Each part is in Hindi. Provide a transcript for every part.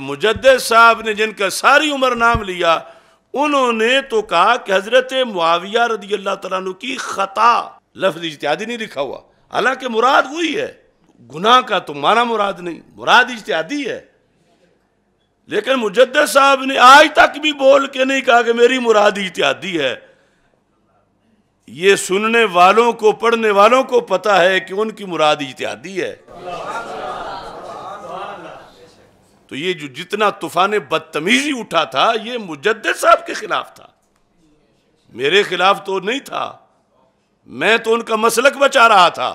मुजद साहब ने जिनका सारी उम्र नाम लिया उन्होंने तो कहा कि हजरत मुआविया रदी अल्लाह तु की खता लफ्ज इश्तियादी नहीं लिखा हुआ हालांकि मुराद वही है गुनाह का तो माना मुराद नहीं मुराद इश्तियादी है लेकिन मुजद साहब ने आज तक भी बोल के नहीं कहा कि मेरी मुराद इश्तियादी है ये सुनने वालों को पढ़ने वालों को पता है कि उनकी मुराद इश्तियादी है तो ये जो जितना तूफान बदतमीजी उठा था ये मुजद साहब के खिलाफ था मेरे खिलाफ तो नहीं था मैं तो उनका मसलक बचा रहा था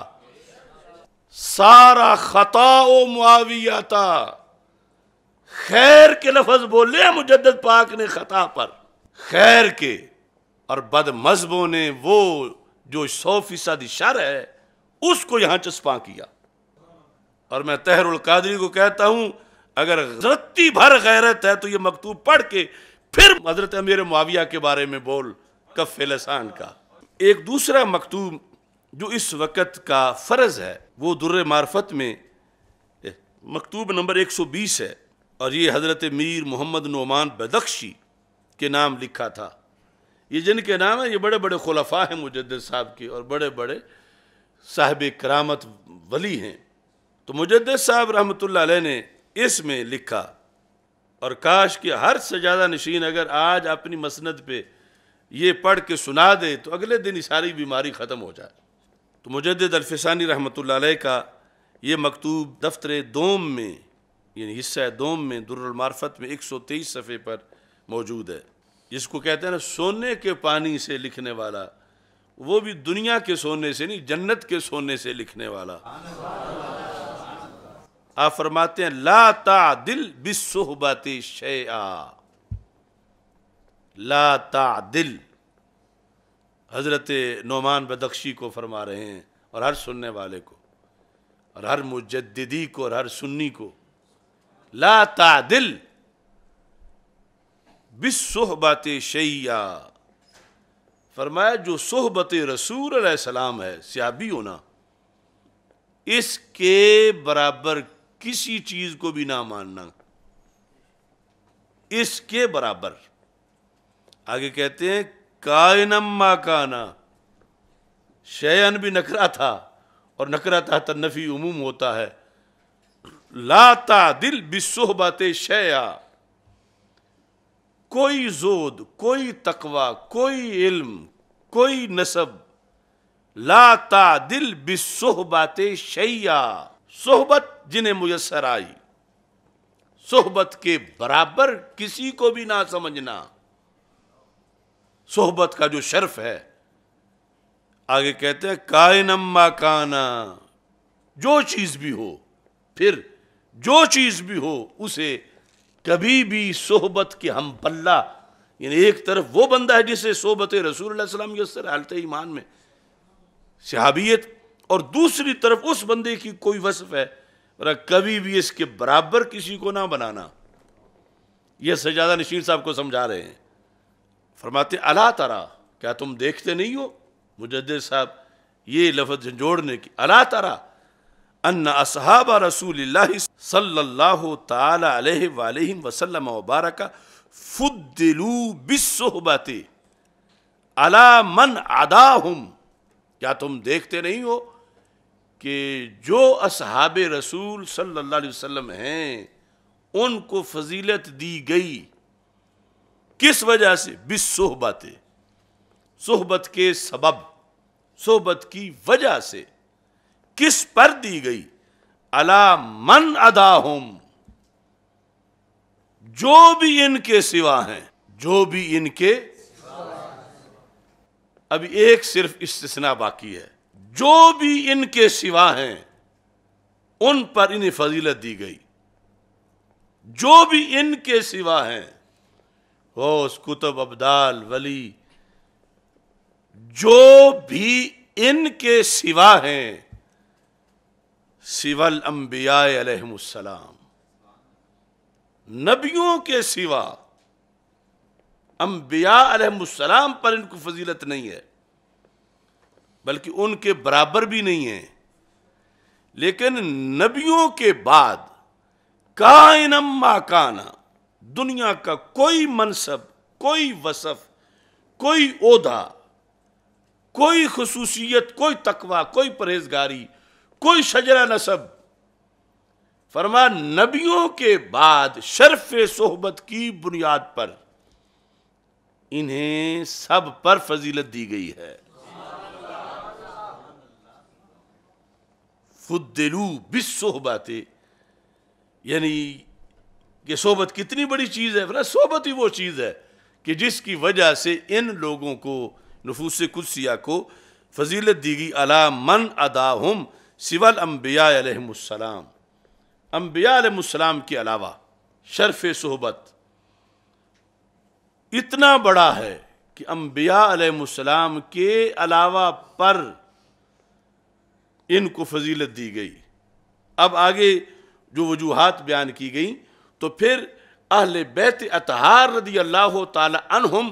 सारा खता मुआविया था खैर के लफज बोले मुजद पाक ने खता पर खैर के और बद मजबों ने वो जो सौ फीसद इशार है उसको यहां चस्पा किया और मैं तहरुल कादरी को कहता हूं अगर रत्ती भर गैरत है तो ये मकतूब पढ़ के फिर हजरत अमीर मुआविया के बारे में बोल कफेलसान लसान का एक दूसरा मकतूब जो इस वक़्त का फ़र्ज है वो दुर्र मार्फत में मकतूब नंबर 120 है और ये हज़रत मीर मोहम्मद नुमान बदख्शी के नाम लिखा था ये जिनके नाम है ये बड़े बड़े खुलफा हैं मुजद साहब के और बड़े बड़े साहब करामत वली हैं तो मुजद साहब रहमत ने इसमें लिखा और काश कि हर सजादा नशीन अगर आज अपनी मसनद पे ये पढ़ के सुना दे तो अगले दिन ही सारी बीमारी ख़त्म हो जाए तो मुजद अलफिसानी रहमत का ये मकतूब दफ्तर दोम में यानी हिस्सा दोम में दुरमार्फत में एक सौ तेईस सफ़े पर मौजूद है जिसको कहते हैं ना सोने के पानी से लिखने वाला वो भी दुनिया के सोने से नहीं जन्नत के सोने से लिखने वाला आप फरमाते हैं ला ता दिल शे आ ला ता दिल हज़रत नोमान बदख्शी को फरमा रहे हैं और हर सुनने वाले को और हर मुजद्दी को और हर सुन्नी को ला ता दिल बिसोहबत शैया फरमाया जो सोहबत रसूल सलाम है सियाबी होना इसके बराबर किसी चीज को भी ना मानना इसके बराबर आगे कहते हैं कायनम मा काना शयन भी नकरा था और नकरा था तनफी उमूम होता है लाता दिल बिस्सोहबाते शया कोई जोद कोई तकवा कोई इल्म कोई नसब लाता दिल बिस्सोहबाते शैया सोहबत जिन्हें मुयसर आई सोहबत के बराबर किसी को भी ना समझना सोहबत का जो शर्फ है आगे कहते हैं कायनम माकाना जो चीज भी हो फिर जो चीज भी हो उसे कभी भी सोहबत के हम बल्ला यानी एक तरफ वो बंदा है जिसे सोहबत रसूल सलाम की हालत ईमान में सहाबियत और दूसरी तरफ उस बंदे की कोई वसफ है कभी भी इसके बराबर किसी को ना बनाना यह सजादा नशीर साहब को समझा रहे हैं फरमाते अला तारा क्या तुम देखते नहीं हो मुजद साहब ये लफज झंझोड़ने की अला तारा अन्ना रसूल सल्लल्लाहु ताला अलैहि वबारक फुद्दिलू अला मन आदा क्या तुम देखते नहीं हो कि जो असहाब रसूल सल्लल्लाहु अलैहि वसल्लम हैं उनको फजीलत दी गई किस वजह से बिस सोहबत के सबब सोहबत की वजह से किस पर दी गई अला मन अदा हम जो भी इनके सिवा हैं जो भी इनके अब एक सिर्फ इस्तना बाकी है जो भी इनके सिवा हैं उन पर इन्हें फजीलत दी गई जो भी इनके सिवा हैं गौस कुतुब अब्दाल वली जो भी इनके सिवा हैं सिवल अम्बियासलाम नबियों के सिवा अम्बियासलाम पर इनको फजीलत नहीं है बल्कि उनके बराबर भी नहीं है लेकिन नबियों के बाद कायनम माकाना दुनिया का कोई मनसब कोई वसफ कोई ओदा कोई खसूसियत कोई तकवा कोई परहेजगारी कोई शजरा नसब फरमा नबियों के बाद शर्फ सोहबत की बुनियाद पर इन्हें सब पर फजीलत दी गई है खुद दिलू बिसोहबाते यानी ये सोहबत कितनी बड़ी चीज़ है बना सोहबत ही वो चीज़ है कि जिसकी वजह से इन लोगों को नफूस कुदसिया को फजीलत दी गई अला मन अदा हम सिवल अम्बियाम अम्बियाम के अलावा शरफ़ सोहबत इतना बड़ा है कि अम्बियाम के अलावा पर इनको फजीलत दी गई अब आगे जो वजूहत बयान की गई तो फिर अहल बैत अतहार रदी अल्लाह तहम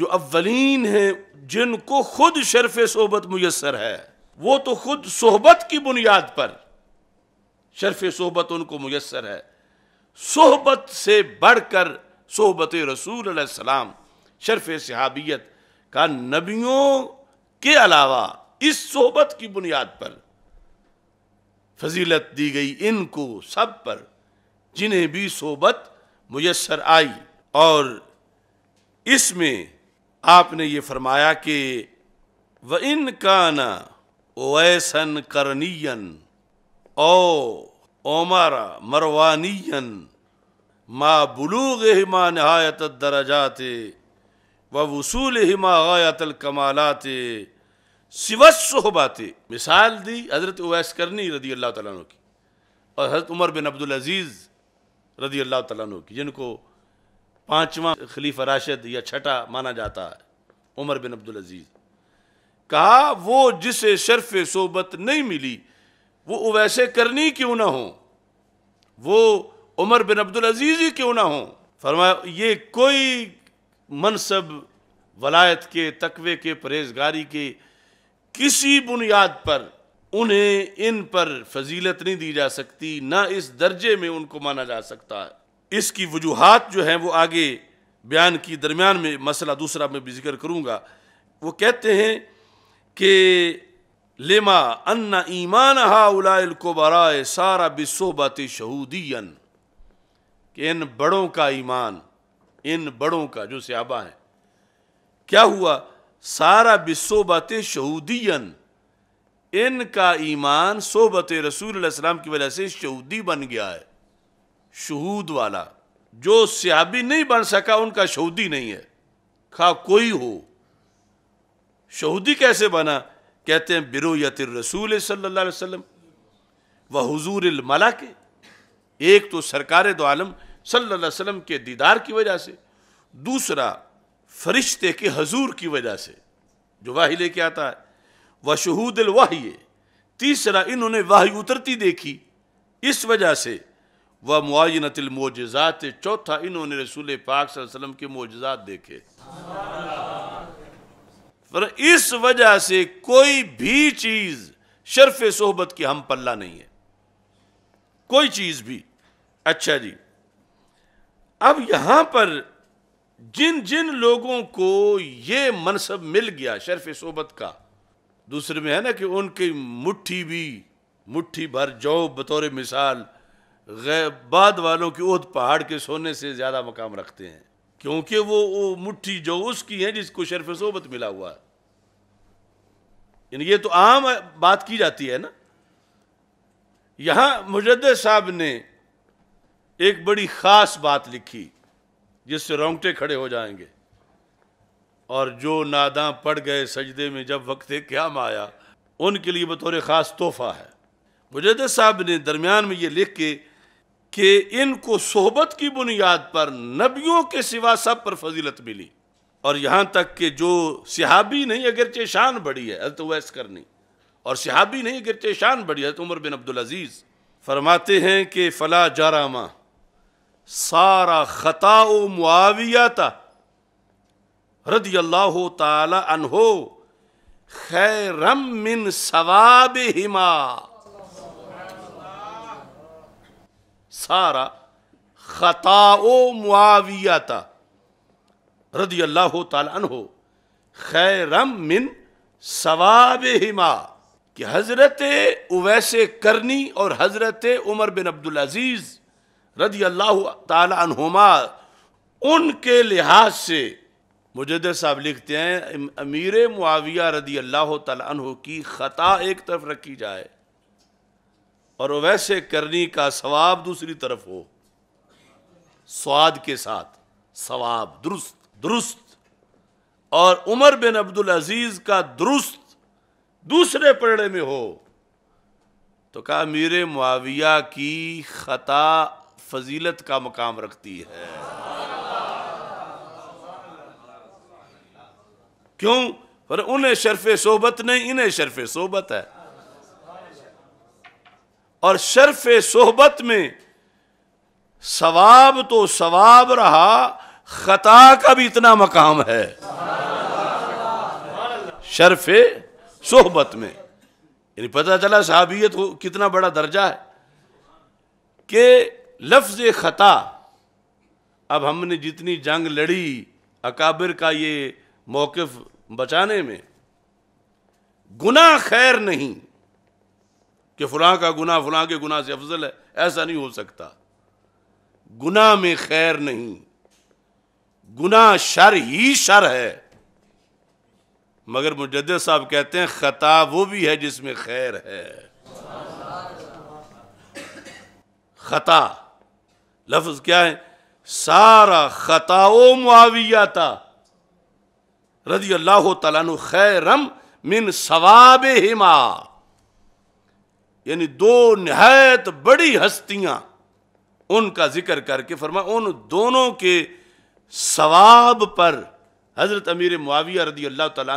जो अव्वलीन हैं जिनको खुद शरफ सोहबत मैसर है वो तो खुद सोहबत की बुनियाद पर शरफ सोहबत उनको मैसर है सोहबत से बढ़कर सोहबत रसूल सलाम शरफ सहाबियत का नबियों के अलावा इस सोबत की बुनियाद पर फजीलत दी गई इनको सब पर जिन्हें भी सोबत मुयसर आई और इसमें आपने ये फरमाया कि व इन काना ओसन करनीयन ओ ओमारा मरवानियन माँ बलूग हिमा नहायत दराजात व वसूल हिमा गायत कमालाते बातें मिसाल दी हज़रत उवैस करनी रदी अल्लाह तु की और हज़रत उमर बिन अब्दुल अजीज़ रदी अल्लाह तु की जिनको पाँचवा खलीफा राशिद या छठा माना जाता है उमर बिन अब्दुल अजीज़ कहा वो जिसे शर्फ सोबत नहीं मिली वो उवैसे करनी क्यों ना हो वो उमर बिन अब्दुल अजीज़ ही क्यों ना हो फरमाया ये कोई मनसब वलायत के तकवे के परहेजगारी के किसी बुनियाद पर उन्हें इन पर फजीलत नहीं दी जा सकती ना इस दर्जे में उनको माना जा सकता है इसकी वजूहत जो हैं वो आगे बयान की दरमियान में मसला दूसरा मैं भी जिक्र करूँगा वो कहते हैं कि लेमा अन्ना ईमान बराए सारा बिसोबत शहूदियन कि इन बड़ों का ईमान इन बड़ों का जो सियाबा हैं क्या हुआ सारा बिसोबत शहूदियन इनका ईमान सोबत रसूल की वजह से शहूदी बन गया है शहूद वाला जो सियाबी नहीं बन सका उनका शहूदी नहीं है खा कोई हो शहूदी कैसे बना कहते हैं बिरोयत रसूल सल्ला व हजूर मला के एक तो सरकार दो आलम सल्ला के दीदार की वजह से दूसरा फरिश्ते के हजूर की वजह से जो वाही लेके आता है व शहूद तीसरा इन्होंने वाह उतरती देखी इस वजह से व मुआयनतिल मोजात चौथा इन्होंने रसूल पाक वसल्लम के मोजात देखे पर इस वजह से कोई भी चीज़ शर्फ सोहबत की हम पल्ला नहीं है कोई चीज़ भी अच्छा जी अब यहां पर जिन जिन लोगों को ये मनसब मिल गया शर्फ सोबत का दूसरे में है ना कि उनकी मुट्ठी भी मुट्ठी भर जौ बतौर मिसाल बाद वालों की ओहद पहाड़ के सोने से ज़्यादा मकाम रखते हैं क्योंकि वो, वो मुट्ठी जो उसकी है जिसको शर्फ सोबत मिला हुआ है ये तो आम बात की जाती है ना यहाँ मुजद साहब ने एक बड़ी ख़ास बात लिखी जिससे रोंगटे खड़े हो जाएंगे और जो नादा पड़ गए सजदे में जब वक्त क्या माया उनके लिए बतौर ख़ास तोहफ़ा है मुजद साहब ने दरमियान में ये लिख के कि इनको सोहबत की बुनियाद पर नबियों के सिवा सब पर फजीलत मिली और यहाँ तक कि जो सिहाबी नहीं अगरचे शान बड़ी है हजरत वैस करनी और सिहाबी नहीं अगरचे शान बड़ी है तो उमर बिन अब्दुल अज़ीज़ फरमाते हैं कि फ़ला जारामा सारा ख़ता मुआविया था रदी अल्लाह तहो खैरम मिन सवाब हिमा सारा ख़ता मुआविया था रदी अल्लाह अनहो खैरम मिन सवाब हिमा कि हज़रत उवैसे करनी और हज़रत उमर बिन अब्दुल अज़ीज़ रजी अल्लाह तुमा उनके लिहाज से मुजद साहब लिखते हैं अमीर मुआविया रदी अल्लाह तु की ख़ता एक तरफ रखी जाए और वैसे करनी का सवाब दूसरी तरफ हो स्वाद के साथ सवाब दुरुस्त दुरुस्त और उमर बिन अब्दुल अजीज का दुरुस्त दूसरे पड़े में हो तो कहा मीरे मुआविया की ख़ता फजीलत का मकाम रखती है क्यों पर उन्हें शर्फ सोबत नहीं इन्हें शर्फ सोबत है और शर्फ सोहबत में सवाब तो सवाब रहा खता का भी इतना मकाम है शर्फ सोहबत में यानी पता चला साबियत कितना बड़ा दर्जा है कि लफ्ज ख़ता अब हमने जितनी जंग लड़ी अकाबिर का ये मौकफ बचाने में गुना खैर नहीं कि फलां का गुना फलां के गुना से अफजल है ऐसा नहीं हो सकता गुना में खैर नहीं गुना शर ही शर है मगर मुजद साहब कहते हैं ख़ता वो भी है जिसमें खैर है ख़ता लफ्ज क्या है सारा खताओ मुआविया था रजी अल्लाह तला खैरम मिन सवाब हिमा यानी दो नहायत बड़ी हस्तियां उनका जिक्र करके फरमा उन दोनों के सवाब पर हजरत अमीर मुआविया रदी अल्लाह तला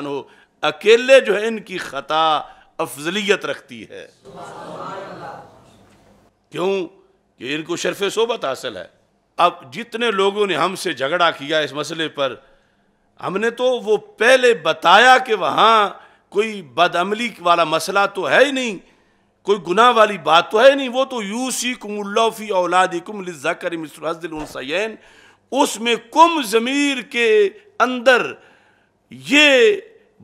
अकेले जो है इनकी खता अफजलियत रखती है क्यों कि इनको शरफ सोबत हासिल है अब जितने लोगों ने हमसे झगड़ा किया इस मसले पर हमने तो वो पहले बताया कि वहाँ कोई बदअमली वाला मसला तो है ही नहीं कोई गुनाह वाली बात तो है नहीं वो तो यूसी कुमुल्लाफ़ी औलाद लिज़ाकर मिसरसैन उसमें कुम ज़मीर के अंदर ये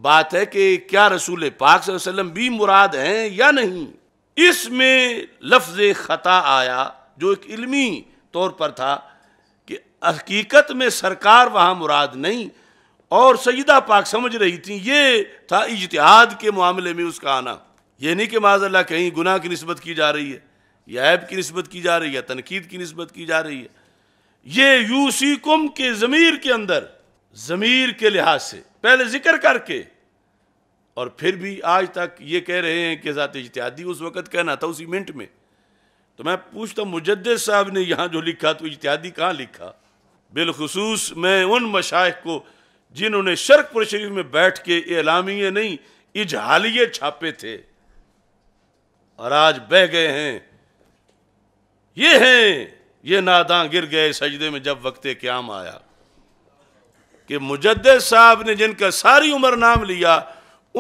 बात है कि क्या रसूल पाक भी मुराद हैं या नहीं इसमें लफ्ज़ ख़ता आया जो एक इल्मी तौर पर था कि हकीकत में सरकार वहाँ मुराद नहीं और सईदा पाक समझ रही थी ये था इजतहाद के मामले में उसका आना ये नहीं कि माजल्ला कहीं गुनाह की नस्बत की जा रही है या ऐब की नस्बत की जा रही है तनकीद की नस्बत की जा रही है ये यूसी कुम के ज़मीर के अंदर ज़मीर के लिहाज से पहले जिक्र करके और फिर भी आज तक ये कह रहे हैं कि ज़ात इजतहादी उस वक़्त कहना था उसी मिनट में तो मैं पूछता मुजद साहब ने यहाँ जो लिखा तो इतिहादी कहाँ लिखा बिलखसूस मैं उन मशाइ को जिन्होंने शर्कपुर शरीफ में बैठ के एलामिए नहीं इजहालिए छापे थे और आज बह गए हैं ये हैं ये नादा गिर गए सजदे में जब वक्त क्याम आया कि मुजद साहब ने जिनका सारी उम्र नाम लिया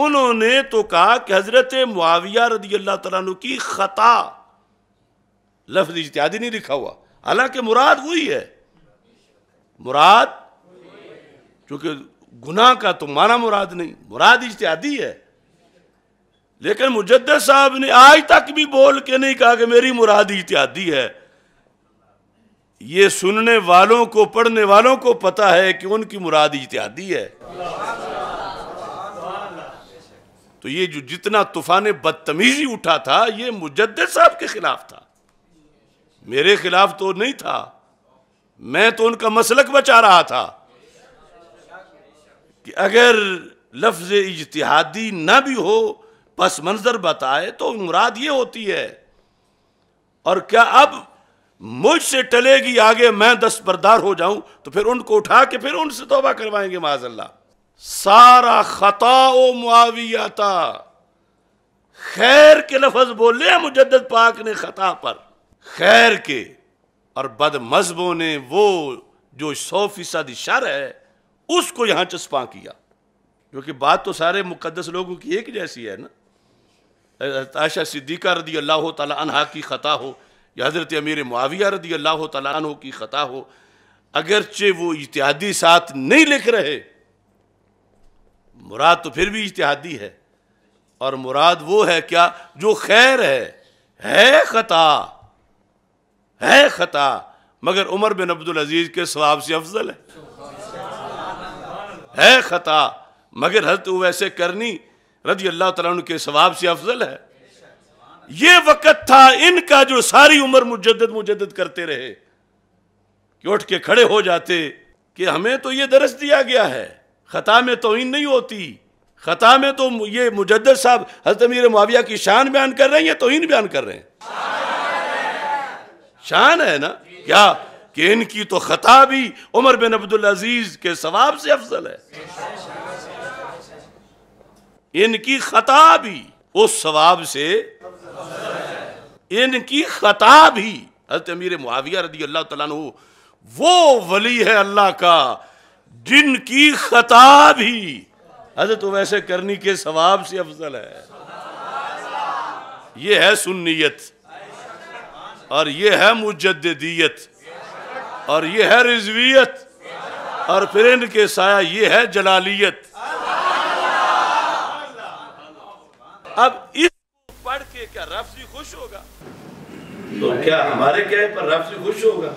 उन्होंने तो कहा कि हज़रत मुआविया रदी अल्लाह तला की ख़ता लफ्ज इत्यादि नहीं लिखा हुआ हालांकि मुराद वही है मुराद चूंकि गुनाह का तो माना मुराद नहीं मुराद इत्यादि है लेकिन मुजद साहब ने आज तक भी बोल के नहीं कहा कि मेरी मुराद इत्यादि है ये सुनने वालों को पढ़ने वालों को पता है कि उनकी मुराद इत्यादि है तो ये जो जितना तूफान बदतमीजी उठा था ये मुजद साहब के खिलाफ था मेरे खिलाफ तो नहीं था मैं तो उनका मसलक बचा रहा था कि अगर लफ्ज इजतहादी ना भी हो पस मंज़र बताए तो मुराद ये होती है और क्या अब मुझसे टलेगी आगे मैं दस्तबरदार हो जाऊं तो फिर उनको उठा के फिर उनसे तोबा करवाएंगे माजल्ला सारा खता मुआविया था खैर के लफज बोले मुजद पाक ने खता पर खैर के और बद मजहबों ने वो जो सौ फीसद शर है उसको यहाँ चस्पा किया क्योंकि बात तो सारे मुकदस लोगों की एक जैसी है ना ताशा सिद्दीका रदी अल्लाह तला की ख़ता हो या हज़रत अमीर मुआविया रदी अल्लाह तला की ख़ता हो अगरचे वो इतिहादी साथ नहीं लिख रहे मुराद तो फिर भी इतिहादी है और मुराद वो है क्या जो खैर है है ख़ता है ख़ता मगर उमर बिन अब्दुल अजीज़ के स्वाब से अफजल है है ख़ता मगर हजरत वैसे करनी रजी अल्लाह तला के स्वाब से अफजल है ये वक़्त था इनका जो सारी उम्र मुजद मुजद करते रहे कि उठ के खड़े हो जाते कि हमें तो ये दरस दिया गया है ख़ता में इन नहीं होती ख़ता में तो ये मुजद साहब हजतमीर माविया की शान बयान कर रहे हैं या तोहन बयान कर रहे हैं शान है ना क्या कि इनकी तो खता भी उमर बिन अब्दुल अजीज के सवाब से अफजल है इनकी खता भी उस सवाब से इनकी खता भी हजरत अमीर मुआविया रदी अल्लाह तला वो वली है अल्लाह का जिनकी खता भी हजरत वैसे करनी के सवाब से अफजल है ये है सुन्नीयत और ये है मुजदीयत और ये है रिजवियत और फिर इनके साया ये है जलालियत अब इस पढ़ के क्या रफ्जी खुश होगा तो क्या हमारे क्या पर रफ्जी खुश होगा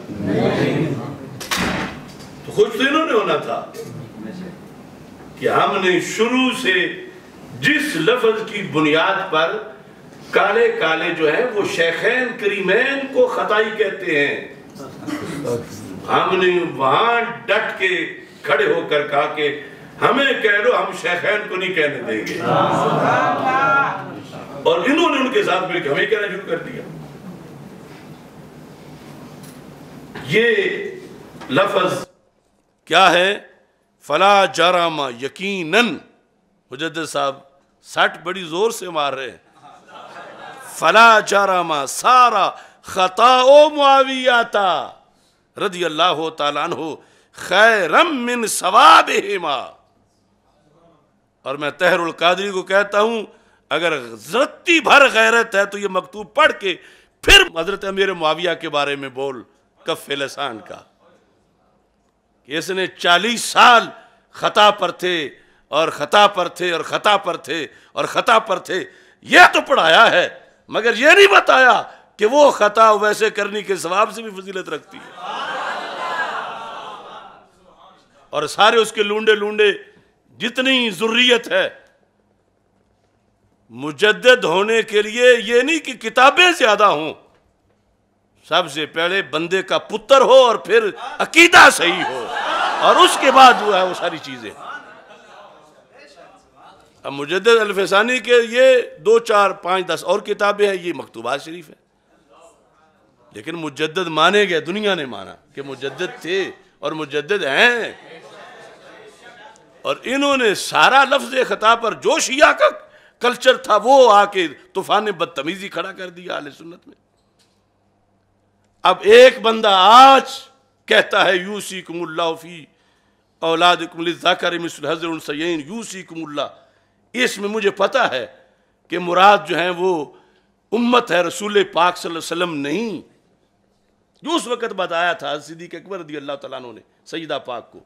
तो खुश तो इन्होंने होना था कि हमने शुरू से जिस लफ्ज की बुनियाद पर काले काले जो है वो शेखैन करीमैन को खताई कहते हैं हमने वहां डट के खड़े होकर कहा कि हमें कह दो हम शेखैन को नहीं कहने देंगे और इन्होंने उनके साथ मिलकर हमें कहना शुरू कर दिया ये लफज क्या है फला जारामा यकीनन मुजद साहब सट बड़ी जोर से मार रहे हैं फला जरामा सारा खता मुआविया रदी अल्लाह तला खैरम मिन सवाब हेमा और मैं तहरुल कादरी को कहता हूं अगर जरती भर गैरत है तो ये मकतूब पढ़ के फिर हजरत अमीर मुआविया के बारे में बोल कफ लसान का इसने चालीस साल खता पर थे और खता पर थे और खता पर थे और खता पर थे यह तो पढ़ाया है मगर यह नहीं बताया कि वो खता वैसे करने के स्वाब से भी फजीलत रखती है और सारे उसके लूडे लूडे जितनी ज़रूरीत है मुजद होने के लिए यह नहीं कि किताबें ज़्यादा हों सबसे पहले बंदे का पुत्र हो और फिर अकीदा सही हो और उसके बाद जो है वो सारी चीज़ें अब मुजद अलफसानी के ये दो चार पाँच दस और किताबें हैं ये मकतूबा शरीफ है लेकिन मुजद माने गए दुनिया ने माना कि मुजद थे और मुजद हैं और इन्होंने सारा लफ्ज खता पर जो शिया का कल्चर था वो आके तूफान बदतमीजी खड़ा कर दिया आल सुन्नत में अब एक बंदा आज कहता है यूसी कुमुल्ला फी औलाद कुमल जाकर मिसल हजर सैन यूसी कुमुल्ला इसमें मुझे पता है कि मुराद जो है वो उम्मत है रसूल पाक सल्लम नहीं जो उस वक़्त बताया था सिद्दीक अकबर दी अल्लाह तला ने सईदा पाक को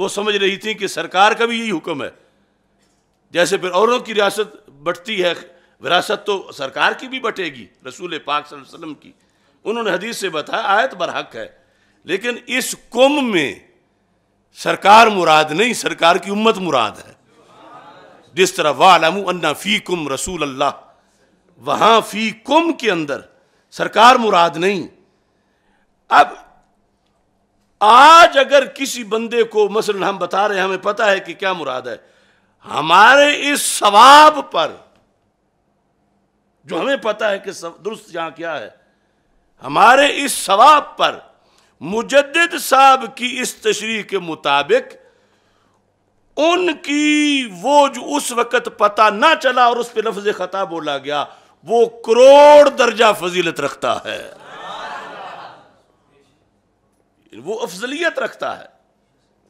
वो समझ रही थी कि सरकार का भी यही हुक्म है जैसे फिर औरों की रियासत बढ़ती है विरासत तो सरकार की भी बटेगी रसूल पाक सल्लम की उन्होंने हदीस से बताया आयत बरहक है लेकिन इस कुम में सरकार मुराद नहीं सरकार की उम्मत मुराद है जिस तरह वालमू अन्ना फ़ी कुम रसूल अल्लाह वहां फ़ी कुम के अंदर सरकार मुराद नहीं अब आज अगर किसी बंदे को मसलन हम बता रहे हैं हमें पता है कि क्या मुराद है हमारे इस सवाब पर जो हमें पता है कि दुरुस्त यहां क्या है हमारे इस सवाब पर मुजद साहब की इस तशरी के मुताबिक उनकी वो जो उस वक़्त पता ना चला और उस पर लफ्ज़ ख़ता बोला गया वो करोड़ दर्जा फजीलत रखता है वो अफजलियत रखता है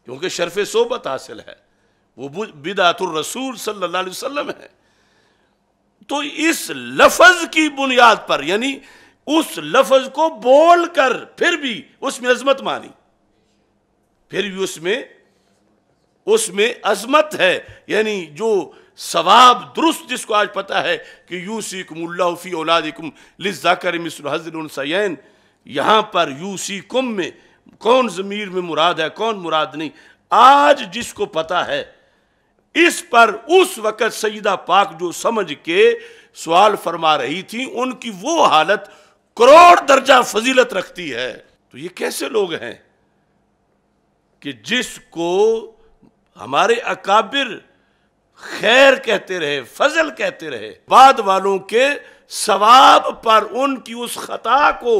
क्योंकि शर्फ सोबत हासिल है वो बिदातुर रसूल सल्लल्लाहु अलैहि वसल्लम है तो इस लफज की बुनियाद पर यानी उस लफज को बोलकर फिर भी उसमें अजमत मानी फिर भी उसमें उसमें अजमत है यानी जो सवाब दुरुस्त जिसको आज पता है कि यू सीकुम अल्लाफ़ी औलादिकुम लिजाकर मिसरहजरसैन यहाँ पर यू कुम में कौन ज़मीर में मुराद है कौन मुराद नहीं आज जिसको पता है इस पर उस वक़्त सईदा पाक जो समझ के सवाल फरमा रही थी उनकी वो हालत करोड़ दर्जा फजीलत रखती है तो ये कैसे लोग हैं कि जिसको हमारे अकाबिर खैर कहते रहे फजल कहते रहे बाद वालों के सवाब पर उनकी उस खता को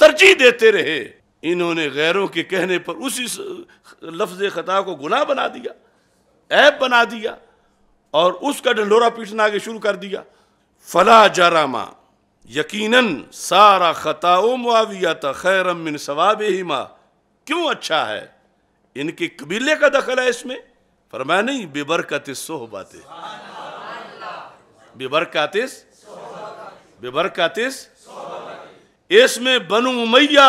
तरजीह देते रहे इन्होंने गैरों के कहने पर उसी लफ्ज खता को गुनाह बना दिया ऐप बना दिया और उसका डंडोरा पीटना आगे शुरू कर दिया फला जरामा यकीनन सारा खताओ मुआविया था खैरमिन सवाब ही माँ क्यों अच्छा है इनके कबीले का दखल है इसमें पर मैं नहीं बेबरकत सोहबत बेबरकतिस बेबरकतिस इसमें बनु उमैया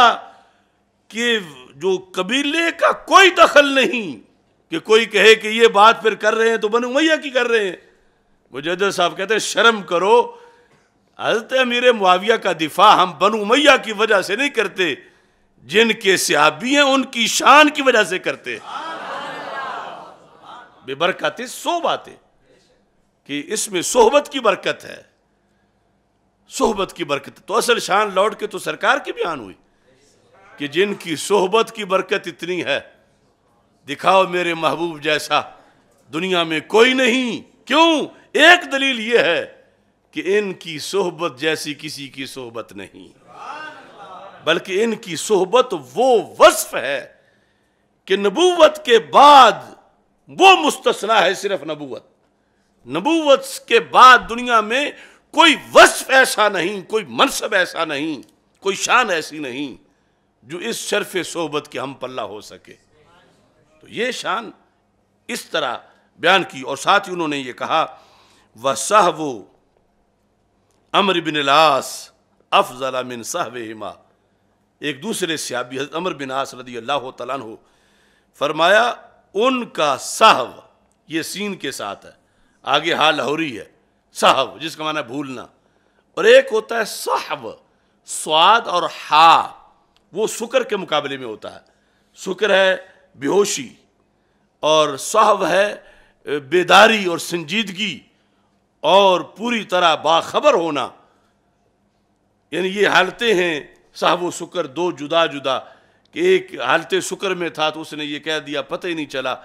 के जो कबीले का कोई दखल नहीं कि कोई कहे कि ये बात फिर कर रहे हैं तो बनु उमैया की कर रहे हैं मुजद साहब कहते हैं शर्म करो हजरत अमीर मुआविया का दिफा हम बनु उमैया की वजह से नहीं करते जिनके सियाबी हैं उनकी शान की वजह से करते हैं बेबरकत सोहबत कि इसमें सोहबत की बरकत है सोहबत की बरकत तो असल शान लौट के तो सरकार की बयान हुई कि जिनकी सोहबत की बरकत इतनी है दिखाओ मेरे महबूब जैसा दुनिया में कोई नहीं क्यों एक दलील यह है कि इनकी सोहबत जैसी किसी की सोहबत नहीं बल्कि इनकी सोहबत वो वस्फ है कि नबूवत के बाद वो मुस्तना है सिर्फ नबूवत नबूवत के बाद दुनिया में कोई वस्फ ऐसा नहीं कोई मनसब ऐसा नहीं कोई शान ऐसी नहीं जो इस शर्फ सोहबत के हम पल्ला हो सके तो ये शान इस तरह बयान की और साथ ही उन्होंने ये कहा वह सह वो अमर बिन लास अफजला मिन हिमा एक दूसरे से अमर बिन आस रदी अल्लाह तला फरमाया उनका सहव ये सीन के साथ है आगे हा लाहौरी है सहव जिसका माना भूलना और एक होता है सहव स्वाद और हा वो सुकर के मुकाबले में होता है सुकर है बेहोशी और सहव है बेदारी और संजीदगी और पूरी तरह बाखबर होना यानी ये हालतें हैं साहब शुक्र दो जुदा जुदा कि एक हालत शुक्र में था तो उसने ये कह दिया पता ही नहीं चला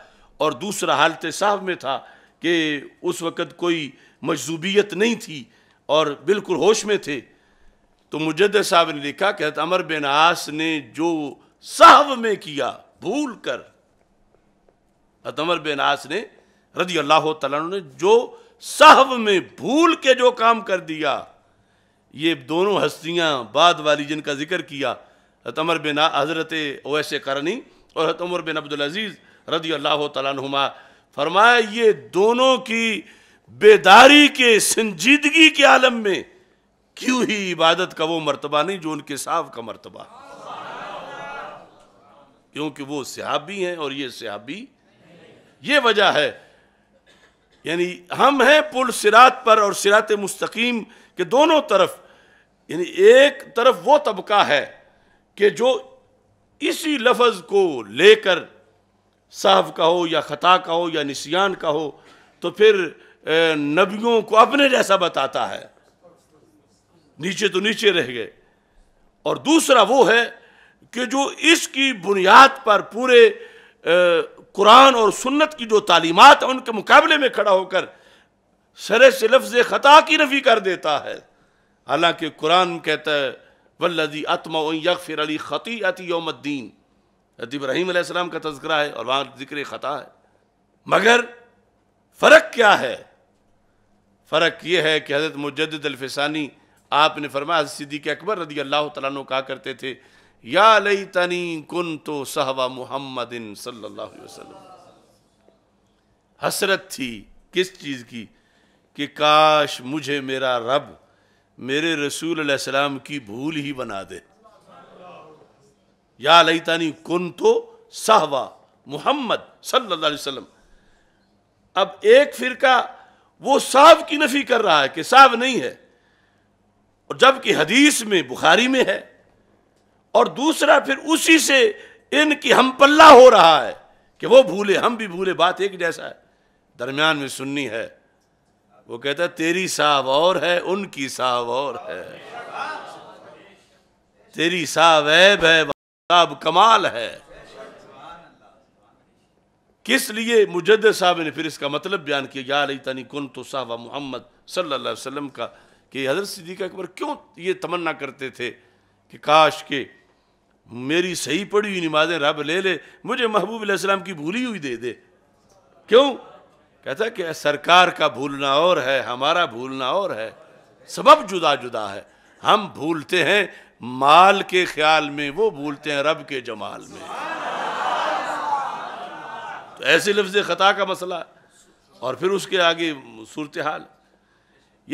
और दूसरा हालत साहब में था कि उस वक़्त कोई मजजूबियत नहीं थी और बिल्कुल होश में थे तो मुजद साहब ने लिखा कि अमर बिन आस ने जो साहब में किया भूल कर अमर बिन आस ने रजी अल्लाह ने जो साहब में भूल के जो काम कर दिया ये दोनों हस्तियां बाद वाली जिनका जिक्र किया तमर बिन हज़रत ओवैस करनी और तमर बिन अब्दुलज़ीज़ रदी अल्लाह तुमा फरमाया ये दोनों की बेदारी के संजीदगी के आलम में क्यों ही इबादत का वो मरतबा नहीं जो उनके साहब का मरतबा क्योंकि वो सिहाबी हैं और ये सहाबी ये वजह है यानी हम हैं पुल सिरात पर और सिरात मुस्तकीम के दोनों तरफ यानी एक तरफ वो तबका है कि जो इसी लफज को लेकर साहब का हो या ख़ता का हो या निशियान का हो तो फिर नबियों को अपने जैसा बताता है नीचे तो नीचे रह गए और दूसरा वो है कि जो इसकी बुनियाद पर पूरे कुरान और सुन्नत की जो तालीमत है उनके मुकाबले में खड़ा होकर सरे से लफ्ज़ ख़ता की नफ़ी कर देता है हालांकि कुरान कहता है वल्लजी अतम यक फिर अली ख़ती अति योमद्दीन इब्राहीम आसमाम का तस्करा है और वहाँ जिक्र ख़ता है मगर फ़र्क क्या है फ़र्क ये है कि हज़रत मुजद आपने फरमाया सिद्दीक अकबर रदी अल्लाह तु कहा करते थे या लई तनी कन तो सहवा मुहम्मदिन सल्ला हसरत थी किस चीज़ की कि काश मुझे मेरा रब मेरे रसूल सलाम की भूल ही बना दे या लईतानी कुन तो सहवा मोहम्मद सल्लल्लाहु अलैहि वसल्लम अब एक फिरका वो साहब की नफी कर रहा है कि साहब नहीं है और जबकि हदीस में बुखारी में है और दूसरा फिर उसी से इनकी हम पल्ला हो रहा है कि वो भूले हम भी भूले बात एक जैसा है दरमियान में सुन्नी है वो कहता तेरी साहब और है उनकी साहब और है तेरी साव ऐब है साहब कमाल है किस लिए मुजद साहब ने फिर इसका मतलब बयान किया या रही तनी कन तो साहब मोहम्मद सल्ला का कि हजरत सिद्दीक अकबर क्यों ये तमन्ना करते थे कि काश के मेरी सही पड़ी हुई नमाजें रब ले ले मुझे महबूब की भूली हुई दे दे क्यों कहता कि सरकार का भूलना और है हमारा भूलना और है सबब जुदा जुदा है हम भूलते हैं माल के ख्याल में वो भूलते हैं रब के जमाल में तो ऐसे लफ्ज़ ख़ता का मसला और फिर उसके आगे सूरत हाल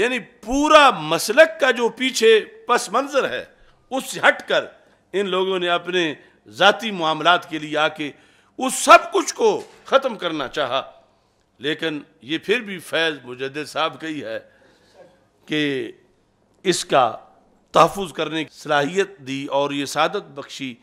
यानी पूरा मसलक का जो पीछे पस मंज़र है उससे हट कर इन लोगों ने अपने ज़ाती मामलात के लिए आके उस सब कुछ को ख़त्म करना चाहा लेकिन ये फिर भी फैज़ मुजद साहब का ही है कि इसका तहफ़ करने की सलाहियत दी और ये सादत बख्शी